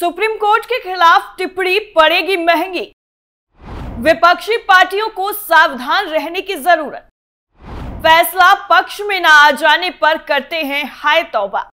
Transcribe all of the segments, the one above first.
supreme court के खिलाफ टिप्पणी पड़ेगी महंगी विपक्षी पार्टियों को सावधान रहने की जरूरत फैसला पक्ष में न आ जाने पर करते हैं हाय तौबा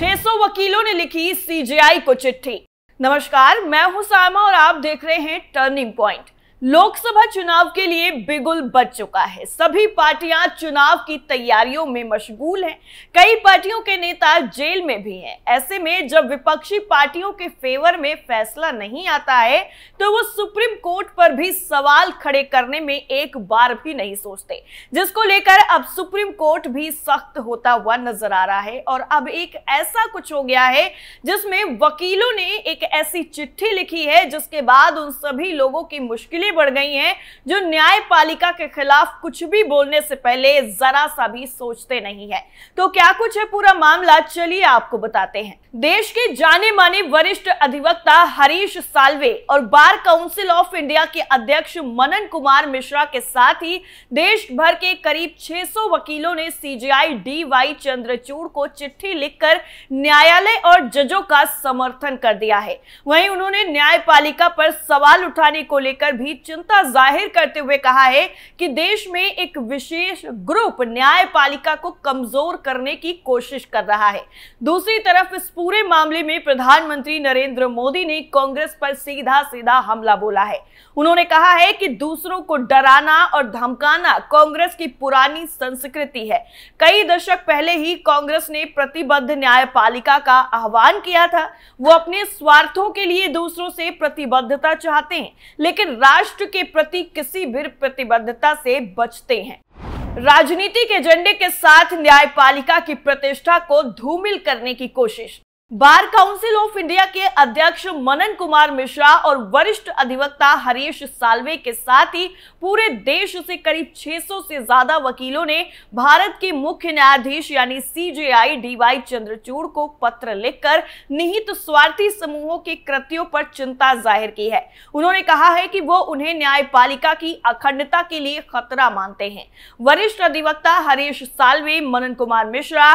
600 वकीलों ने लिखी सीजीआई को चिट्ठी नमस्कार मैं हूं सामा और आप देख रहे हैं टर्निंग पॉइंट लोकसभा चुनाव के लिए बिगुल बच चुका है सभी पार्टियां चुनाव की तैयारियों में मशगूल हैं कई पार्टियों के नेता जेल में भी हैं ऐसे में जब विपक्षी पार्टियों के फेवर में फैसला नहीं आता है तो वो सुप्रीम कोर्ट पर भी सवाल खड़े करने में एक बार भी नहीं सोचते जिसको लेकर अब सुप्रीम कोर्ट भी सख्त होता हुआ नजर आ रहा है और अब एक ऐसा कुछ हो गया है जिसमें वकीलों ने एक ऐसी चिट्ठी लिखी है जिसके बाद उन सभी लोगों की मुश्किलें इतनी बढ़ गई हैं जो न्यायपालिका के खिलाफ कुछ भी बोलने से पहले जरा सा भी सोचते नहीं है तो क्या कुछ है पूरा मामला चलिए आपको बताते हैं देश के जाने माने वरिष्ठ अधिवक्ता हरीश सालवे और बार काउंसिल ऑफ इंडिया के अध्यक्ष मनन कुमार मिश्रा के साथ ही देश भर के करीब 600 वकीलों ने सीजीआई डी वाई चंद्रचूड़ को चिट्ठी लिखकर न्यायालय और जजों का समर्थन कर दिया है वहीं उन्होंने न्यायपालिका पर सवाल उठाने को लेकर भी चिंता जाहिर करते हुए कहा है कि देश में एक विशेष ग्रुप न्यायपालिका को कमजोर करने की कोशिश कर रहा है दूसरी तरफ इस पूरे मामले में प्रधानमंत्री नरेंद्र मोदी ने कांग्रेस पर सीधा सीधा हमला बोला है उन्होंने कहा है कि दूसरों को डराना और धमकाना कांग्रेस की पुरानी संस्कृति है कई दशक पहले ही कांग्रेस ने प्रतिबद्ध न्यायपालिका का आह्वान किया था वो अपने स्वार्थों के लिए दूसरों से प्रतिबद्धता चाहते हैं लेकिन राष्ट्र राष्ट्र के प्रति किसी भी प्रतिबद्धता से बचते हैं राजनीति के एजेंडे के साथ न्यायपालिका की प्रतिष्ठा को धूमिल करने की कोशिश बार काउंसिल ऑफ इंडिया के अध्यक्ष मनन कुमार मिश्रा और वरिष्ठ अधिवक्ता हरीश सालवे के साथ ही पूरे देश से करीब 600 से ज्यादा वकीलों ने भारत के मुख्य न्यायाधीश यानी सीजेआई डीवाई चंद्रचूड़ को पत्र लिखकर निहित स्वार्थी समूहों के कृत्यों पर चिंता जाहिर की है उन्होंने कहा है कि वो उन्हें न्यायपालिका की अखंडता के लिए खतरा मानते हैं वरिष्ठ अधिवक्ता हरीश सालवे मनन कुमार मिश्रा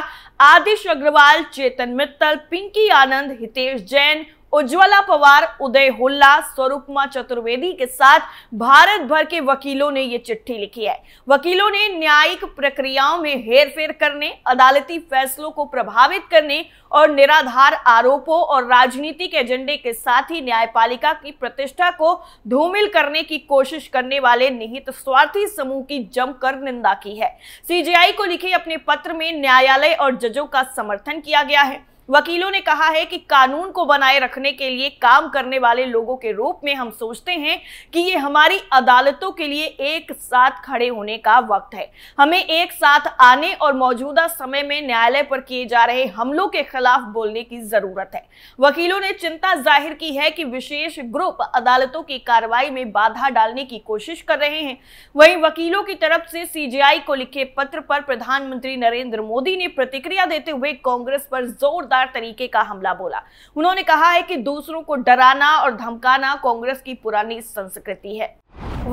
आदिश अग्रवाल चेतन मित्तल पिंक पिंकी आनंद हितेश जैन उज्ज्वला पवार उदय हुल्ला स्वरूपमा चतुर्वेदी के साथ भारत भर के वकीलों ने ये चिट्ठी लिखी है वकीलों ने न्यायिक प्रक्रियाओं में हेरफेर करने अदालती फैसलों को प्रभावित करने और निराधार आरोपों और राजनीतिक एजेंडे के साथ ही न्यायपालिका की प्रतिष्ठा को धूमिल करने की कोशिश करने वाले निहित स्वार्थी समूह की जमकर निंदा की है सीजीआई को लिखे अपने पत्र में न्यायालय और जजों का समर्थन किया गया है वकीलों ने कहा है कि कानून को बनाए रखने के लिए काम करने वाले लोगों के रूप में हम सोचते हैं कि ये हमारी अदालतों के लिए एक साथ खड़े होने का वक्त है हमें एक साथ आने और मौजूदा समय में न्यायालय पर किए जा रहे हमलों के खिलाफ बोलने की जरूरत है वकीलों ने चिंता जाहिर की है कि विशेष ग्रुप अदालतों की कार्रवाई में बाधा डालने की कोशिश कर रहे हैं वहीं वकीलों की तरफ से सीजीआई को लिखे पत्र पर प्रधानमंत्री नरेंद्र मोदी ने प्रतिक्रिया देते हुए कांग्रेस पर जोरदार बेकार तरीके का हमला बोला उन्होंने कहा है कि दूसरों को डराना और धमकाना कांग्रेस की पुरानी संस्कृति है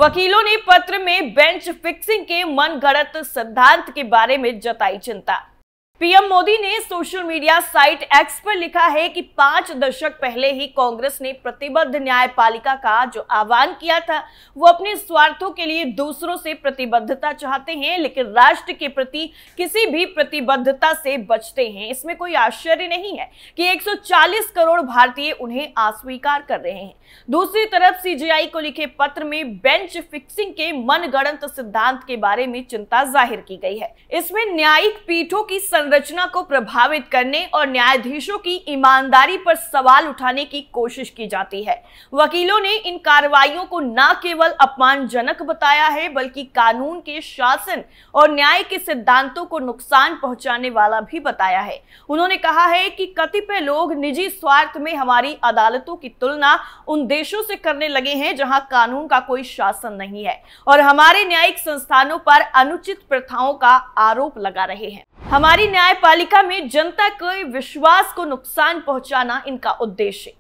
वकीलों ने पत्र में बेंच फिक्सिंग के मनगढ़ंत सिद्धांत के बारे में जताई चिंता पीएम मोदी ने सोशल मीडिया साइट एक्स पर लिखा है कि पांच दशक पहले ही कांग्रेस ने प्रतिबद्ध न्यायपालिका का जो आह्वान किया था वो अपने स्वार्थों के लिए दूसरों से प्रतिबद्धता चाहते हैं लेकिन राष्ट्र के प्रति किसी भी प्रतिबद्धता से बचते हैं इसमें कोई आश्चर्य नहीं है कि 140 करोड़ भारतीय उन्हें अस्वीकार कर रहे हैं दूसरी तरफ सीजीआई को लिखे पत्र में बेंच फिक्सिंग के मनगणंत सिद्धांत के बारे में चिंता जाहिर की गई है इसमें न्यायिक पीठों की संरचना को प्रभावित करने और न्यायाधीशों की ईमानदारी पर सवाल उठाने की कोशिश की जाती है वकीलों ने इन कार्रवाइयों को न केवल अपमानजनक बताया है बल्कि कानून के शासन और न्याय के सिद्धांतों को नुकसान पहुंचाने वाला भी बताया है उन्होंने कहा है कि कतिपय लोग निजी स्वार्थ में हमारी अदालतों की तुलना उन देशों से करने लगे हैं जहां कानून का कोई शासन नहीं है और हमारे न्यायिक संस्थानों पर अनुचित प्रथाओं का आरोप लगा रहे हैं हमारी न्यायपालिका में जनता के विश्वास को नुकसान पहुंचाना इनका उद्देश्य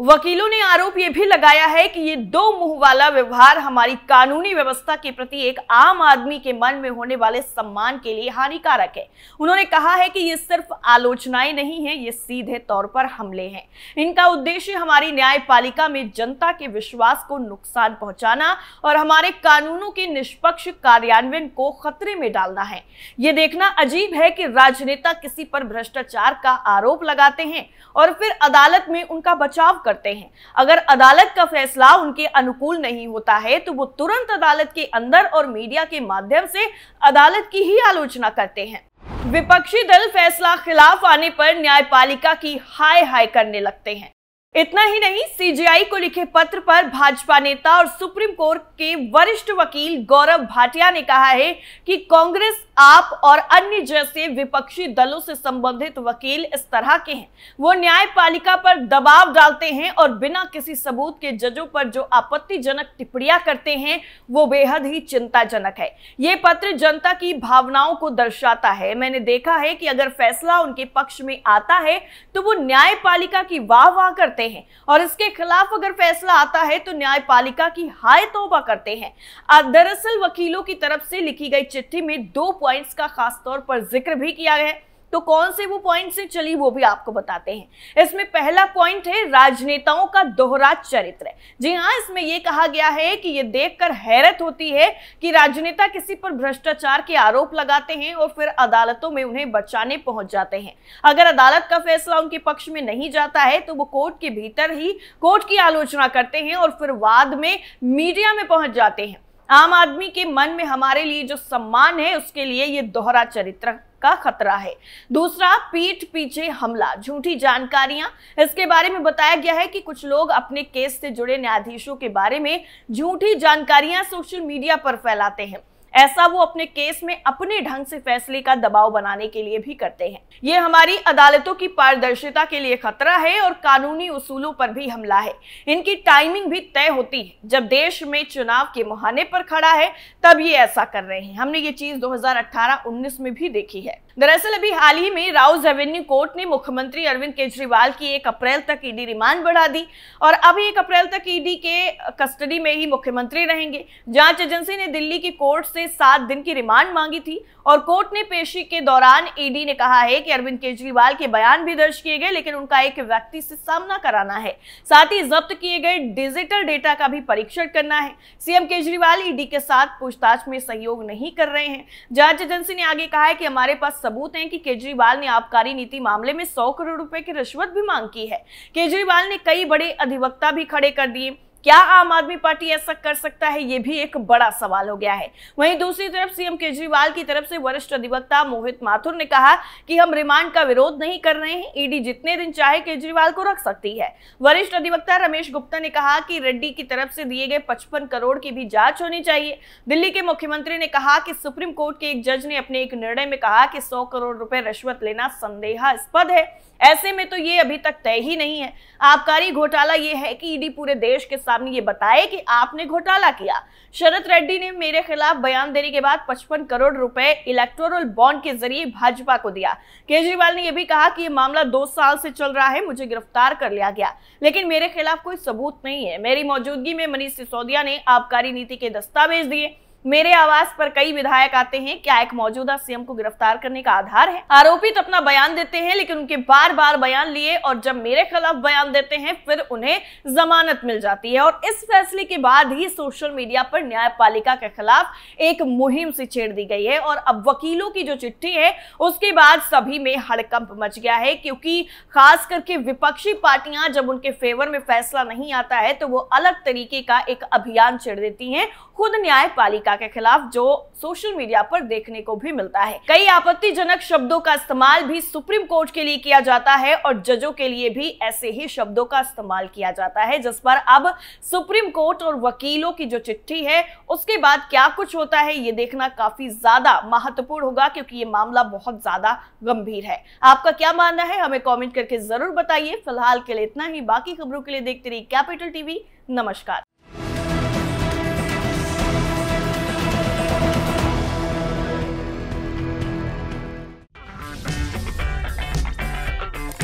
वकीलों ने आरोप ये भी लगाया है कि ये दो मुंह वाला व्यवहार हमारी कानूनी व्यवस्था के प्रति एक आम आदमी के मन में होने वाले सम्मान के लिए हानिकारक है उन्होंने कहा है कि ये सिर्फ आलोचनाएं नहीं है ये सीधे तौर पर हमले हैं इनका उद्देश्य हमारी न्यायपालिका में जनता के विश्वास को नुकसान पहुंचाना और हमारे कानूनों के निष्पक्ष कार्यान्वयन को खतरे में डालना है ये देखना अजीब है कि राजनेता किसी पर भ्रष्टाचार का आरोप लगाते हैं और फिर अदालत में उनका बचाव करते हैं अगर अदालत का फैसला उनके अनुकूल नहीं होता है तो वो तुरंत अदालत के अंदर और मीडिया के माध्यम से अदालत की ही आलोचना करते हैं विपक्षी दल फैसला खिलाफ आने पर न्यायपालिका की हाय हाय करने लगते हैं इतना ही नहीं सीजीआई को लिखे पत्र पर भाजपा नेता और सुप्रीम कोर्ट के वरिष्ठ वकील गौरव भाटिया ने कहा है कि कांग्रेस आप और अन्य जैसे विपक्षी दलों से संबंधित वकील इस तरह के हैं वो न्यायपालिका पर दबाव डालते हैं और बिना किसी सबूत के जजों पर जो आपत्तिजनक टिप्पणियां करते हैं वो बेहद ही चिंताजनक है ये पत्र जनता की भावनाओं को दर्शाता है मैंने देखा है कि अगर फैसला उनके पक्ष में आता है तो वो न्यायपालिका की वाह वाह करते हैं और इसके खिलाफ अगर फैसला आता है तो न्यायपालिका की हाय तोबा करते हैं दरअसल वकीलों की तरफ से लिखी गई चिट्ठी में दो पॉइंट्स का खास तौर पर जिक्र भी किया है तो कौन से वो पॉइंट्स है चलिए वो भी आपको बताते हैं इसमें पहला पॉइंट है राजनेताओं का दोहरा चरित्र जी हाँ इसमें ये कहा गया है कि ये देखकर हैरत होती है कि राजनेता किसी पर भ्रष्टाचार के आरोप लगाते हैं और फिर अदालतों में उन्हें बचाने पहुंच जाते हैं अगर अदालत का फैसला उनके पक्ष में नहीं जाता है तो वो कोर्ट के भीतर ही कोर्ट की आलोचना करते हैं और फिर वाद में मीडिया में पहुंच जाते हैं आम आदमी के मन में हमारे लिए जो सम्मान है उसके लिए ये दोहरा चरित्र का खतरा है दूसरा पीठ पीछे हमला झूठी जानकारियां इसके बारे में बताया गया है कि कुछ लोग अपने केस से जुड़े न्यायाधीशों के बारे में झूठी जानकारियां सोशल मीडिया पर फैलाते हैं ऐसा वो अपने केस में अपने ढंग से फैसले का दबाव बनाने के लिए भी करते हैं ये हमारी अदालतों की पारदर्शिता के लिए खतरा है और कानूनी उसूलों पर भी हमला है इनकी टाइमिंग भी तय होती है जब देश में चुनाव के मुहाने पर खड़ा है तब ये ऐसा कर रहे हैं हमने ये चीज दो हजार में भी देखी है दरअसल अभी हाल ही में राउज रेवेन्यू कोर्ट ने मुख्यमंत्री अरविंद केजरीवाल की एक अप्रैल तक ईडी रिमांड बढ़ा दी और अभी एक अप्रैल तक ईडी के कस्टडी में ही मुख्यमंत्री रहेंगे जांच एजेंसी ने दिल्ली की कोर्ट से सात दिन की रिमांड मांगी थी और कोर्ट ने पेशी के दौरान ईडी ने कहा है कि अरविंद केजरीवाल के बयान भी दर्ज किए गए लेकिन उनका एक व्यक्ति से सामना कराना है साथ ही जब्त किए गए डिजिटल डेटा का भी परीक्षण करना है सीएम केजरीवाल ईडी के साथ पूछताछ में सहयोग नहीं कर रहे हैं जांच एजेंसी ने आगे कहा है कि हमारे पास सबूत हैं कि केजरीवाल ने आबकारी नीति मामले में सौ करोड़ रुपए की रिश्वत भी मांग की है केजरीवाल ने कई बड़े अधिवक्ता भी खड़े कर दिए क्या आम आदमी पार्टी ऐसा कर सकता है ये भी एक बड़ा सवाल हो गया है वहीं दूसरी तरफ सीएम केजरीवाल की तरफ से वरिष्ठ अधिवक्ता मोहित माथुर ने कहा कि हम रिमांड का विरोध नहीं कर रहे हैं ईडी जितने दिन चाहे केजरीवाल को रख सकती है वरिष्ठ अधिवक्ता रमेश गुप्ता ने कहा कि रेड्डी की तरफ से दिए गए पचपन करोड़ की भी जांच होनी चाहिए दिल्ली के मुख्यमंत्री ने कहा कि सुप्रीम कोर्ट के एक जज ने अपने एक निर्णय में कहा कि सौ करोड़ रुपए रिश्वत लेना संदेहास्पद है ऐसे में तो ये अभी तक तय ही नहीं है आबकारी घोटाला ये है कि ईडी पूरे देश के साथ साहब ने ये बताया कि आपने घोटाला किया शरद रेड्डी ने मेरे खिलाफ बयान देने के बाद 55 करोड़ रुपए इलेक्टोरल बॉन्ड के जरिए भाजपा को दिया केजरीवाल ने यह भी कहा कि ये मामला दो साल से चल रहा है मुझे गिरफ्तार कर लिया गया लेकिन मेरे खिलाफ कोई सबूत नहीं है मेरी मौजूदगी में मनीष सिसोदिया ने आबकारी नीति के दस्तावेज दिए मेरे आवास पर कई विधायक आते हैं क्या एक मौजूदा सीएम को गिरफ्तार करने का आधार है आरोपी तो अपना बयान देते हैं लेकिन उनके बार बार बयान लिए और जब मेरे खिलाफ बयान देते हैं फिर उन्हें जमानत मिल जाती है और इस फैसले के बाद ही सोशल मीडिया पर न्यायपालिका के खिलाफ एक मुहिम से छेड़ दी गई है और अब वकीलों की जो चिट्ठी है उसके बाद सभी में हड़कंप मच गया है क्योंकि खास करके विपक्षी पार्टियां जब उनके फेवर में फैसला नहीं आता है तो वो अलग तरीके का एक अभियान छेड़ देती हैं खुद न्यायपालिका सरकार के खिलाफ जो सोशल मीडिया पर देखने को भी मिलता है कई आपत्तिजनक शब्दों का इस्तेमाल भी सुप्रीम कोर्ट के लिए किया जाता है और जजों के लिए भी ऐसे ही शब्दों का इस्तेमाल किया जाता है जिस पर अब सुप्रीम कोर्ट और वकीलों की जो चिट्ठी है उसके बाद क्या कुछ होता है ये देखना काफी ज्यादा महत्वपूर्ण होगा क्योंकि ये मामला बहुत ज्यादा गंभीर है आपका क्या मानना है हमें कॉमेंट करके जरूर बताइए फिलहाल के लिए इतना ही बाकी खबरों के लिए देखते रहिए कैपिटल टीवी नमस्कार